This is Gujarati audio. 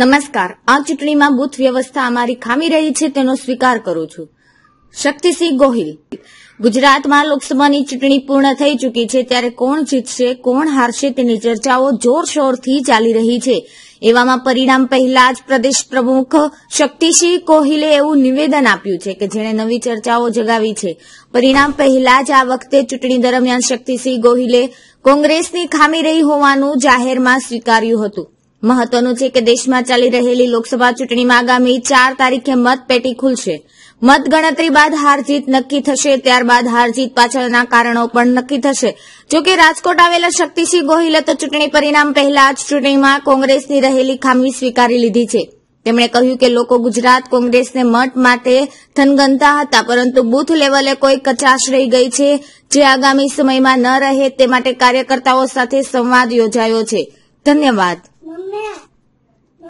નમસ્કાર આ ચૂંટણીમાં બુથ વ્યવસ્થા અમારી ખામી રહી છે તેનો સ્વીકાર કરું છું શક્તિસિંહ ગોહિલ ગુજરાતમાં લોકસભાની ચૂંટણી પૂર્ણ થઈ ચૂકી છે ત્યારે કોણ જીતશે કોણ હારશે તેની ચર્ચાઓ જોરશોરથી ચાલી રહી છે એવામાં પરિણામ પહેલા જ પ્રદેશ પ્રમુખ શક્તિસિંહ ગોહિલે એવું નિવેદન આપ્યું છે કે જેણે નવી ચર્ચાઓ જગાવી છે પરિણામ પહેલા જ આ વખતે ચૂંટણી દરમિયાન શક્તિસિંહ ગોહિલે કોંગ્રેસની ખામી રહી હોવાનું જાહેરમાં સ્વીકાર્યું હતું મહત્વનું છે કે દેશમાં ચાલી રહેલી લોકસભા ચૂંટણીમાં આગામી ચાર તારીખે મતપેટી ખુલશે મતગણતરી બાદ હારજીત નક્કી થશે ત્યારબાદ હારજીત પાછળના કારણો પણ નક્કી થશે જોકે રાજકોટ આવેલા શક્તિસિંહ ગોહિલે તો ચૂંટણી પરિણામ પહેલા જ ચૂંટણીમાં કોંગ્રેસની રહેલી ખામી સ્વીકારી લીધી છે તેમણે કહ્યું કે લોકો ગુજરાત કોંગ્રેસને મત માટે થનગનતા હતા પરંતુ બુથ લેવલે કોઈ કચાશ રહી ગઈ છે જે આગામી સમયમાં ન રહે તે માટે કાર્યકર્તાઓ સાથે સંવાદ યોજાયો છે ધન્યવાદ